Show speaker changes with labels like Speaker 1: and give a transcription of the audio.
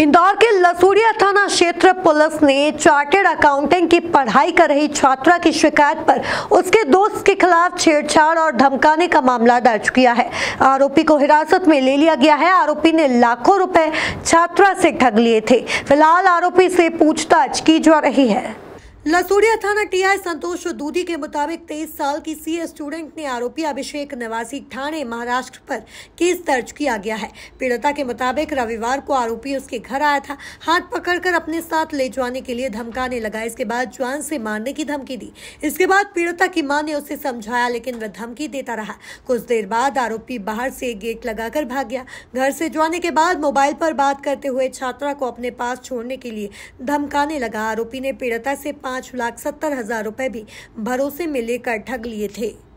Speaker 1: इंदौर के लसूरिया थाना क्षेत्र पुलिस ने चार्टेड अकाउंटेंट की पढ़ाई कर रही छात्रा की शिकायत पर उसके दोस्त के खिलाफ छेड़छाड़ और धमकाने का मामला दर्ज किया है आरोपी को हिरासत में ले लिया गया है आरोपी ने लाखों रुपए छात्रा से ठग लिए थे फिलहाल आरोपी से पूछताछ की जा रही है लसूड़िया थाना टीआई संतोष दूधी के मुताबिक 23 साल की सीए स्टूडेंट ने आरोपी अभिषेक निवासी ठाणे महाराष्ट्र पर केस दर्ज किया गया है पीड़िता के मुताबिक रविवार को आरोपी उसके घर आया था हाथ पकड़कर अपने साथ ले जाने के लिए धमकाने लगा इसके बाद जवान से मारने की धमकी दी इसके बाद पीड़िता की मां ने उसे समझाया लेकिन वह धमकी देता रहा कुछ देर बाद आरोपी बाहर से गेट लगाकर भाग गया घर से जाने के बाद मोबाइल पर बात करते हुए छात्रा को अपने पास छोड़ने के लिए धमकाने लगा आरोपी ने पीड़िता से पाँच लाख सत्तर हजार रुपए भी भरोसे में लेकर ठग लिए थे